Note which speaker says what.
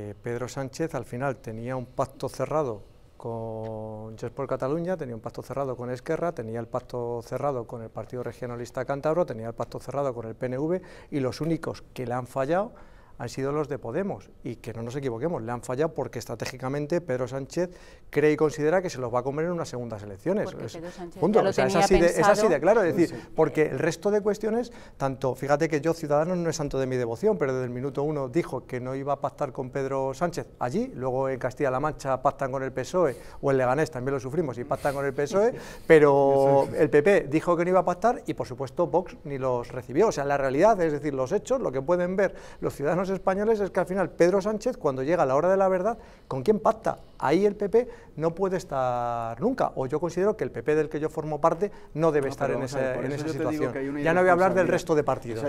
Speaker 1: Eh, Pedro Sánchez al final tenía un pacto cerrado con Jespol Cataluña, tenía un pacto cerrado con Esquerra, tenía el pacto cerrado con el Partido Regionalista Cantabro, tenía el pacto cerrado con el PNV y los únicos que le han fallado han sido los de Podemos. Y que no nos equivoquemos, le han fallado porque estratégicamente Pedro Sánchez cree y considera que se los va a comer en unas segundas elecciones. Porque es, así de, claro. decir, porque el resto de cuestiones, tanto, fíjate que yo, ciudadano, no es santo de mi devoción, pero desde el minuto uno dijo que no iba a pactar con Pedro Sánchez allí, luego en Castilla-La Mancha pactan con el PSOE, o en Leganés también lo sufrimos y pactan con el PSOE, pero el PP dijo que no iba a pactar y por supuesto Vox ni los recibió. O sea, la realidad, es decir, los hechos, lo que pueden ver los ciudadanos españoles es que al final Pedro Sánchez, cuando llega la hora de la verdad, ¿con quién pacta? Ahí el PP no puede estar nunca, o yo considero que el PP del que yo formo parte no debe estar en, esa, en esa situación. Ya no voy a hablar del resto de partidos.